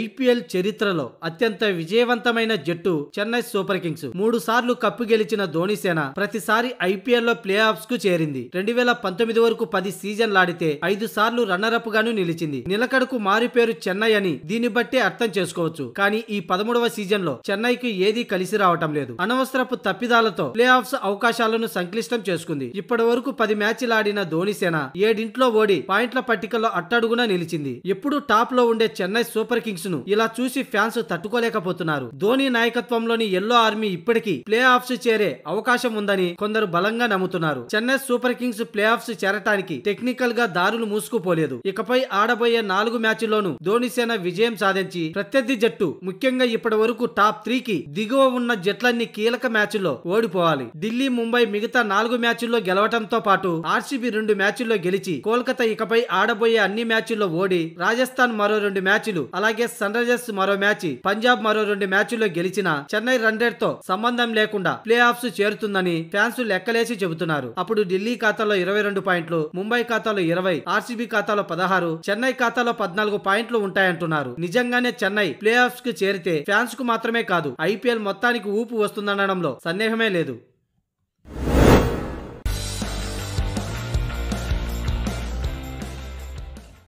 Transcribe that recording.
IPL చరిత్రలో అత్యంత విజయవంతమైన జట్టు చెన్నై సూపర్ కింగ్స్ మూడు సార్లు కప్పు గెలిచిన ధోని సేన ప్రతిసారి ఐపీఎల్ లో ప్లే ఆఫ్స్ కు చేరింది రెండు వేల పంతొమ్మిది వరకు పది ఆడితే ఐదు సార్లు రన్నరప్ గాను నిలిచింది నిలకడకు మారిపేరు చెన్నై అని దీన్ని బట్టి అర్థం చేసుకోవచ్చు కానీ ఈ పదమూడవ సీజన్ లో చెన్నైకి ఏదీ కలిసి రావటం లేదు అనవసరపు తప్పిదాలతో ప్లే ఆఫ్స్ అవకాశాలను సంక్లిష్టం చేసుకుంది ఇప్పటి వరకు పది మ్యాచ్లు ఆడిన ధోని సేన ఏడింట్లో ఓడి పాయింట్ల పట్టికలో అట్టడుగున నిలిచింది ఎప్పుడు టాప్ లో ఉండే చెన్నై సూపర్ కింగ్స్ ఇన్నింగ్స్ ను ఇలా చూసి ఫ్యాన్స్ తట్టుకోలేకపోతున్నారు ధోని నాయకత్వంలోని ఎల్లో ఆర్మీ ఇప్పటికీ ప్లే ఆఫ్స్ చేరే అవకాశం ఉందని కొందరు బలంగా నమ్ముతున్నారు Chennai super kings playoffs చేరటానికి టెక్నికల్ గా దారులు మూసుకుపోలేదు ఇకపై ఆడబోయే నాలుగు మ్యాచ్ల్లోనూ ధోని సేన విజయం సాధించి ప్రత్యర్థి జట్టు ముఖ్యంగా ఇప్పటి వరకు టాప్ త్రీ కి దిగువ ఉన్న జట్లన్నీ కీలక మ్యాచ్ల్లో ఓడిపోవాలి ఢిల్లీ ముంబై మిగతా నాలుగు మ్యాచ్ల్లో గెలవటంతో పాటు ఆర్సీబీ రెండు మ్యాచ్ల్లో గెలిచి కోల్కతా ఇకపై ఆడబోయే అన్ని మ్యాచ్ల్లో ఓడి రాజస్థాన్ మరో రెండు మ్యాచ్లు అలాగే అలాగే సన్ రైజర్స్ మరో మ్యాచ్ పంజాబ్ మరో రెండు మ్యాచ్ల్లో గెలిచిన చెన్నై రన్ రేట్ తో సంబంధం లేకుండా ప్లే ఆఫ్స్ చేరుతుందని ఫ్యాన్స్ లెక్కలేసి చెబుతున్నారు అప్పుడు ఢిల్లీ ఖాతాలో ఇరవై రెండు పాయింట్లు ముంబై ఖాతాలో ఇరవై ఆర్సీబీ ఖాతాలో పదహారు చెన్నై ఖాతాలో పద్నాలుగు పాయింట్లు ఉంటాయంటున్నారు నిజంగానే చెన్నై ప్లే ఆఫ్స్ కు చేరితే ఫ్యాన్స్ కు మాత్రమే కాదు ఐపీఎల్ మొత్తానికి ఊపు వస్తుందనడంలో సందేహమే లేదు